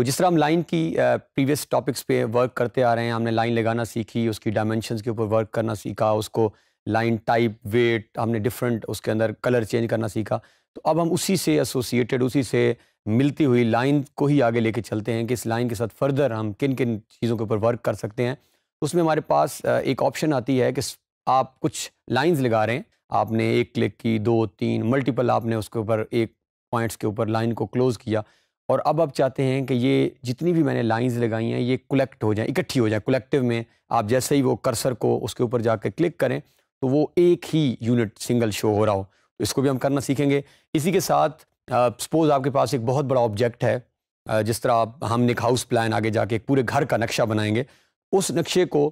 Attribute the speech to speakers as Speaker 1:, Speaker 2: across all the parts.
Speaker 1: तो जिस तरह हम लाइन की प्रीवियस टॉपिक्स पे वर्क करते आ रहे हैं हमने लाइन लगाना सीखी उसकी डायमेंशन के ऊपर वर्क करना सीखा उसको लाइन टाइप वेट हमने डिफरेंट उसके अंदर कलर चेंज करना सीखा तो अब हम उसी से एसोसिएटेड उसी से मिलती हुई लाइन को ही आगे लेके चलते हैं कि इस लाइन के साथ फर्दर हम किन किन चीज़ों के ऊपर वर्क कर सकते हैं उसमें हमारे पास एक ऑप्शन आती है कि आप कुछ लाइंस लगा रहे हैं आपने एक क्लिक की दो तीन मल्टीपल आपने उसके ऊपर एक पॉइंट्स के ऊपर लाइन को क्लोज़ किया और अब आप चाहते हैं कि ये जितनी भी मैंने लाइंस लगाई हैं ये कलेक्ट हो जाए इकट्ठी हो जाए कलेक्टिव में आप जैसे ही वो कर्सर को उसके ऊपर जाकर क्लिक करें तो वो एक ही यूनिट सिंगल शो हो रहा हो तो इसको भी हम करना सीखेंगे इसी के साथ सपोज़ आपके पास एक बहुत बड़ा ऑब्जेक्ट है जिस तरह आप हम एक हाउस प्लान आगे जाके एक पूरे घर का नक्शा बनाएंगे उस नक्शे को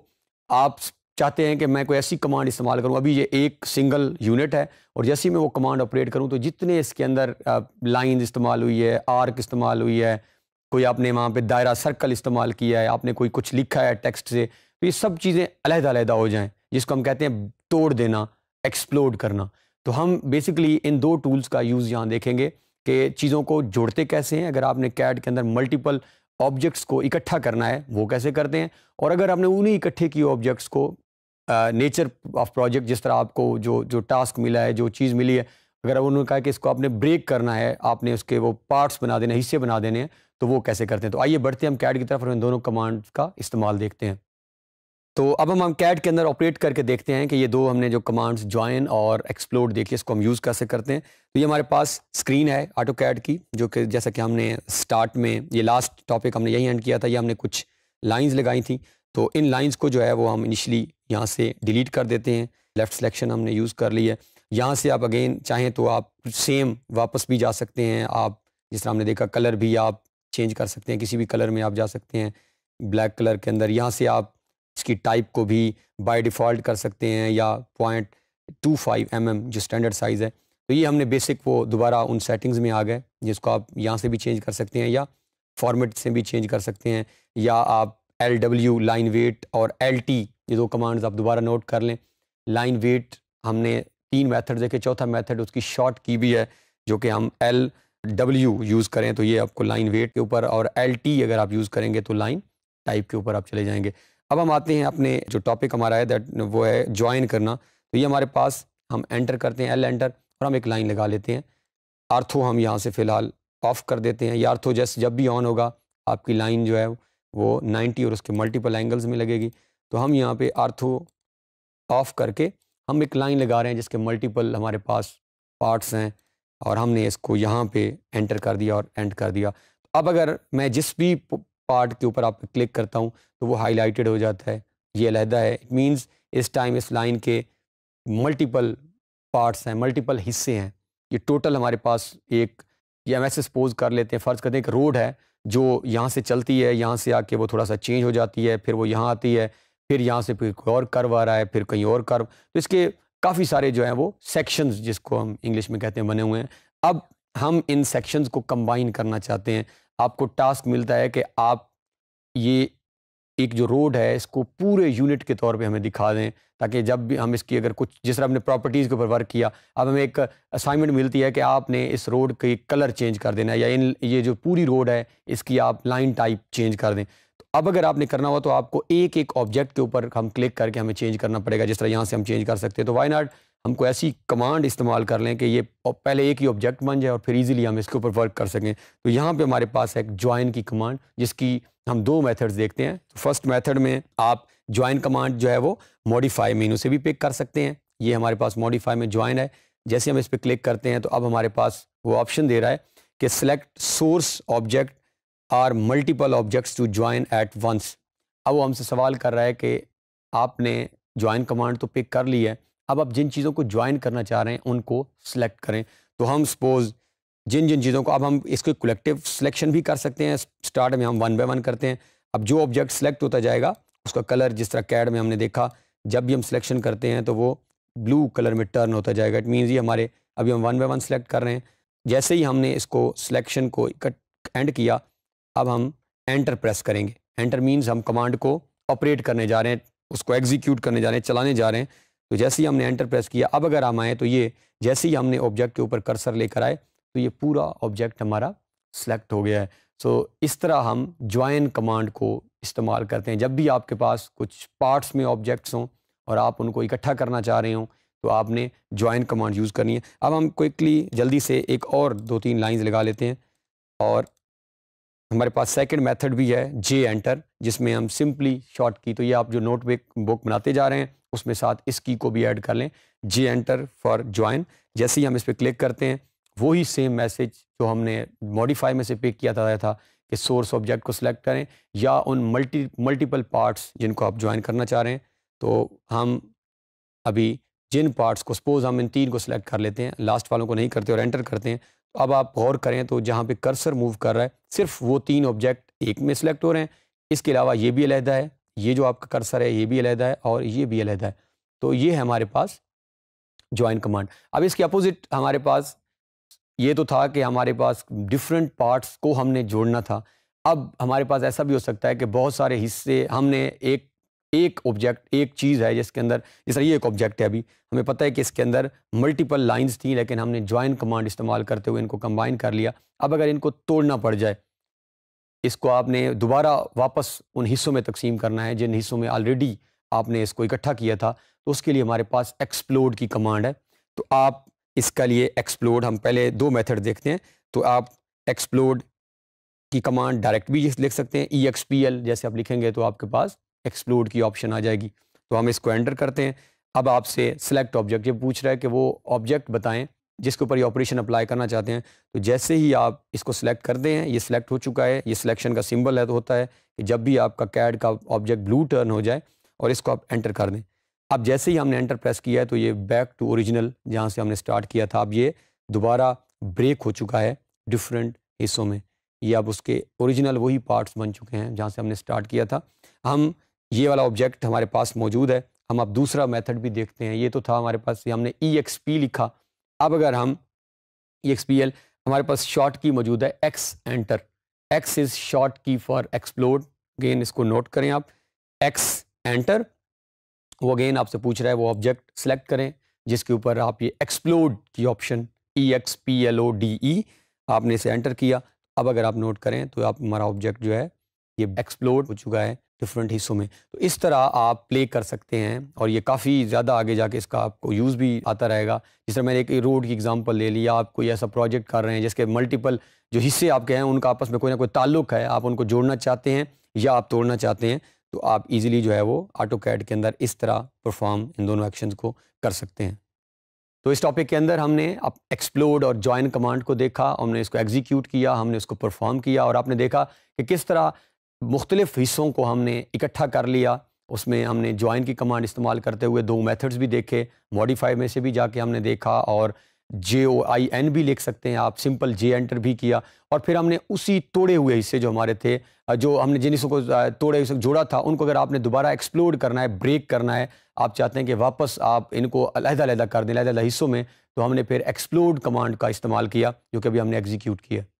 Speaker 1: आप चाहते हैं कि मैं कोई ऐसी कमांड इस्तेमाल करूं अभी ये एक सिंगल यूनिट है और जैसे ही मैं वो कमांड ऑपरेट करूं तो जितने इसके अंदर लाइन इस्तेमाल हुई है आर्क इस्तेमाल हुई है कोई आपने वहाँ पे दायरा सर्कल इस्तेमाल किया है आपने कोई कुछ लिखा है टेक्स्ट से तो ये सब चीज़ें अलहदादा हो जाएँ जिसको हम कहते हैं तोड़ देना एक्सप्लोड करना तो हम बेसिकली इन दो टूल्स का यूज़ यहाँ देखेंगे कि चीज़ों को जोड़ते कैसे हैं अगर आपने कैड के अंदर मल्टीपल ऑब्जेक्ट्स को इकट्ठा करना है वो कैसे करते हैं और अगर आपने उन्हीं इकट्ठे किए ऑब्जेक्ट्स को नेचर ऑफ प्रोजेक्ट जिस तरह आपको जो जो टास्क मिला है जो चीज़ मिली है अगर अब उन्होंने कहा कि इसको आपने ब्रेक करना है आपने उसके वो पार्ट्स बना देने हिस्से बना देने हैं तो वो कैसे करते हैं तो आइए बढ़ते हैं हम कैट की तरफ और इन दोनों कमांड का इस्तेमाल देखते हैं तो अब हम हम कैट के अंदर ऑपरेट करके देखते हैं कि ये दो हमने जो कमांड्स ज्वाइन और एक्सप्लोर देखिए इसको हम यूज़ कैसे करते हैं तो ये हमारे पास स्क्रीन है ऑटो कैट की जो कि जैसा कि हमने स्टार्ट में ये लास्ट टॉपिक हमने यही एंड किया था ये हमने कुछ लाइंस लगाई थी तो इन लाइंस को जो है वो हम इनिशली यहाँ से डिलीट कर देते हैं लेफ़्ट सिलेक्शन हमने यूज़ कर ली है यहाँ से आप अगेन चाहें तो आप सेम वापस भी जा सकते हैं आप जिस तरह हमने देखा कलर भी आप चेंज कर सकते हैं किसी भी कलर में आप जा सकते हैं ब्लैक कलर के अंदर यहाँ से आप इसकी टाइप को भी बाय डिफ़ॉल्ट कर सकते हैं या point two five M M जो स्टैंडर्ड साइज़ है तो ये हमने बेसिक वो दोबारा उन सेटिंग्स में आ गए जिसको आप यहाँ से भी चेंज कर सकते हैं या फॉर्मेट से भी चेंज कर सकते हैं या आप एल डब्ल्यू लाइन वेट और एल टी ये दो कमांड्स आप दोबारा नोट कर लें लाइन वेट हमने तीन मेथड देखे चौथा मेथड उसकी शॉर्ट की भी है जो कि हम एल डब्ल्यू यूज़ करें तो ये आपको लाइन वेट के ऊपर और एल टी अगर आप यूज़ करेंगे तो लाइन टाइप के ऊपर आप चले जाएंगे अब हम आते हैं अपने जो टॉपिक हमारा है दैट वो है ज्वाइन करना तो ये हमारे पास हम एंटर करते हैं एल एंटर और हम एक लाइन लगा लेते हैं आर्थो हम यहाँ से फ़िलहाल ऑफ़ कर देते हैं या आर्थो जैसे जब भी ऑन होगा आपकी लाइन जो है वो 90 और उसके मल्टीपल एंगल्स में लगेगी तो हम यहाँ पे आर्थो ऑफ करके हम एक लाइन लगा रहे हैं जिसके मल्टीपल हमारे पास पार्ट्स हैं और हमने इसको यहाँ पे एंटर कर दिया और एंड कर दिया अब अगर मैं जिस भी पार्ट के ऊपर आप क्लिक करता हूँ तो वो हाईलाइटेड हो जाता है ये अलहदा है इट मीन्स इस टाइम इस लाइन के मल्टीपल पार्ट्स हैं मल्टीपल हिस्से हैं ये टोटल हमारे पास एक या वैसे सपोज कर लेते हैं फ़र्ज़ करते हैं एक रोड है जो यहाँ से चलती है यहाँ से आके वो थोड़ा सा चेंज हो जाती है फिर वो यहाँ आती है फिर यहाँ से फिर कोई और कर्व आ रहा है फिर कहीं और कर्व तो इसके काफ़ी सारे जो हैं वो सेक्शंस जिसको हम इंग्लिश में कहते हैं बने हुए हैं अब हम इन सेक्शंस को कंबाइन करना चाहते हैं आपको टास्क मिलता है कि आप ये एक जो रोड है इसको पूरे यूनिट के तौर पे हमें दिखा दें ताकि जब भी हम इसकी अगर कुछ जिस तरह हमने प्रॉपर्टीज़ के ऊपर वर्क किया अब हमें एक असाइनमेंट मिलती है कि आपने इस रोड के कलर चेंज कर देना या इन ये जो पूरी रोड है इसकी आप लाइन टाइप चेंज कर दें अब अगर आपने करना हुआ तो आपको एक एक ऑब्जेक्ट के ऊपर हम क्लिक करके हमें चेंज करना पड़ेगा जिस तरह यहाँ से हम चेंज कर सकते हैं तो वाई नाट हमको ऐसी कमांड इस्तेमाल कर लें कि ये पहले एक ही ऑब्जेक्ट बन जाए और फिर इजीली हम इसके ऊपर वर्क कर सकें तो यहाँ पे हमारे पास है एक ज्वाइन की कमांड जिसकी हम दो मेथड्स देखते हैं तो फर्स्ट मेथड में आप ज्वाइन कमांड जो है वो मॉडिफाई मीनू से भी पिक कर सकते हैं ये हमारे पास मॉडिफाई में ज्वाइन है जैसे हम इस पर क्लिक करते हैं तो अब हमारे पास वो ऑप्शन दे रहा है कि select source object or multiple objects to join at once अब वो हमसे सवाल कर रहा है कि आपने ज्वाइन कमांड तो पिक कर ली है अब आप जिन चीज़ों को ज्वाइन करना चाह रहे हैं उनको सेलेक्ट करें तो हम सपोज़ जिन जिन चीज़ों को अब हम इसको कलेक्टिव सिलेक्शन भी कर सकते हैं स्टार्ट में हम वन बाय वन करते हैं अब जो ऑब्जेक्ट सेलेक्ट होता जाएगा उसका कलर जिस तरह कैड में हमने देखा जब भी हम सिलेक्शन करते हैं तो वो ब्लू कलर में टर्न होता जाएगा इट मीन्स ये हमारे अभी हम वन बाय वन सेलेक्ट कर रहे हैं जैसे ही हमने इसको सिलेक्शन को एंड किया अब हम एंटर प्रेस करेंगे एंटर मीन्स हम कमांड को ऑपरेट करने जा रहे हैं उसको एग्जीक्यूट करने जा रहे हैं चलाने जा रहे हैं तो जैसे ही हमने एंटर प्रेस किया अब अगर हम आए तो ये जैसे ही हमने ऑब्जेक्ट के ऊपर कर्सर लेकर आए तो ये पूरा ऑब्जेक्ट हमारा सेलेक्ट हो गया है सो so, इस तरह हम ज्वाइन कमांड को इस्तेमाल करते हैं जब भी आपके पास कुछ पार्ट्स में ऑब्जेक्ट्स हों और आप उनको इकट्ठा करना चाह रहे हों तो आपने ज्वाइन कमांड यूज़ करनी है अब हम क्विकली जल्दी से एक और दो तीन लाइन्स लगा लेते हैं और हमारे पास सेकंड मेथड भी है जे एंटर जिसमें हम सिंपली शॉर्ट की तो ये आप जो नोट बुक बनाते जा रहे हैं उसमें साथ इस की को भी ऐड कर लें जे एंटर फॉर ज्वाइन जैसे ही हम इस पर क्लिक करते हैं वही सेम मैसेज जो हमने मॉडिफाई में से पिक किया था, था कि सोर्स ऑब्जेक्ट को सिलेक्ट करें या उन मल्टी मल्टीपल पार्ट्स जिनको आप ज्वाइन करना चाह रहे हैं तो हम अभी जिन पार्ट्स को सपोज हम इन तीन को सिलेक्ट कर लेते हैं लास्ट वालों को नहीं करते और एंटर करते हैं अब आप गौर करें तो जहाँ पे कर्सर मूव कर रहा है सिर्फ वो तीन ऑब्जेक्ट एक में सेलेक्ट हो रहे हैं इसके अलावा ये भी अलहदा है ये जो आपका कर्सर है ये भी अलहदा है और ये भी अलहदा है तो ये है हमारे पास ज्वाइन कमांड अब इसके अपोजिट हमारे पास ये तो था कि हमारे पास डिफरेंट पार्ट्स को हमने जोड़ना था अब हमारे पास ऐसा भी हो सकता है कि बहुत सारे हिस्से हमने एक एक ऑब्जेक्ट एक चीज़ है जिसके अंदर जिस तरह ये एक ऑब्जेक्ट है अभी हमें पता है कि इसके अंदर मल्टीपल लाइंस थी लेकिन हमने ज्वाइन कमांड इस्तेमाल करते हुए इनको कंबाइन कर लिया अब अगर इनको तोड़ना पड़ जाए इसको आपने दोबारा वापस उन हिस्सों में तकसीम करना है जिन हिस्सों में ऑलरेडी आपने इसको इकट्ठा किया था तो उसके लिए हमारे पास एक्सप्लोड की कमांड है तो आप इसके लिए एक्सप्लोड हम पहले दो मैथड देखते हैं तो आप एक्सप्लोड की कमांड डायरेक्ट भी लिख सकते हैं ई जैसे आप लिखेंगे तो आपके पास एक्सप्लोर की ऑप्शन आ जाएगी तो हम इसको एंटर करते हैं अब आपसे सेलेक्ट ऑब्जेक्ट ये पूछ रहा है कि वो ऑब्जेक्ट बताएं जिसके ऊपर ये ऑपरेशन अप्लाई करना चाहते हैं तो जैसे ही आप इसको सिलेक्ट करते हैं ये सिलेक्ट हो चुका है ये सिलेक्शन का सिंबल है तो होता है कि जब भी आपका कैड का ऑब्जेक्ट ब्लू टर्न हो जाए और इसको आप एंटर कर दें अब जैसे ही हमने एंटर प्रेस किया है तो ये बैक टू ओरिजिनल जहाँ से हमने स्टार्ट किया था अब ये दोबारा ब्रेक हो चुका है डिफरेंट हिस्सों में ये अब उसके ओरिजिनल वही पार्ट्स बन चुके हैं जहाँ से हमने स्टार्ट किया था हम ये वाला ऑब्जेक्ट हमारे पास मौजूद है हम अब दूसरा मेथड भी देखते हैं ये तो था हमारे पास हमने ई एक्स पी लिखा अब अगर हम ई एक्स पी एल हमारे पास शॉर्ट की मौजूद है X enter X is short key for explore again इसको नोट करें आप एक्स एंटर वो अगेन आपसे पूछ रहा है वो ऑब्जेक्ट सेलेक्ट करें जिसके ऊपर आप ये explore key option E X P L O D E आपने इसे एंटर किया अब अगर आप नोट करें तो आप हमारा ऑब्जेक्ट जो है ये एक्सप्लोर हो चुका है डिफरेंट हिस्सों में तो इस तरह आप प्ले कर सकते हैं और ये काफ़ी ज़्यादा आगे जाके इसका आपको यूज़ भी आता रहेगा जिस तरह मैंने एक रोड की एग्जांपल ले लिया आप कोई ऐसा प्रोजेक्ट कर रहे हैं जिसके मल्टीपल जो हिस्से आपके हैं उनका आपस में कोई ना कोई ताल्लुक है आप उनको जोड़ना चाहते हैं या आप तोड़ना चाहते हैं तो आप ईजिली जो है वो आटो कैड के अंदर इस तरह परफॉर्म इन दोनों एक्शन को कर सकते हैं तो इस टॉपिक के अंदर हमने आप एक्सप्लोड और जॉइन कमांड को देखा हमने इसको एग्जीक्यूट किया हमने उसको परफॉर्म किया और आपने देखा कि किस तरह मुख्तलिफ़ हिस्सों को हमने इकट्ठा कर लिया उसमें हमने ज्वाइन की कमांड इस्तेमाल करते हुए दो मेथड्स भी देखे मॉडिफाई में से भी जाके हमने देखा और जे ओ आई एन भी लिख सकते हैं आप सिंपल जे एंटर भी किया और फिर हमने उसी तोड़े हुए हिस्से जो हमारे थे जो हमने जिन हिस्सों को तोड़े हिस्से जोड़ा था उनको अगर आपने दोबारा एक्सप्लोर करना है ब्रेक करना है आप चाहते हैं कि वापस आप इनको अलहदा अलहदा कर दें अलहदा हिस्सों में तो हमने फिर एक्सप्लोर्ड कमांड का इस्तेमाल किया जो कि अभी हमने एग्जीक्यूट किया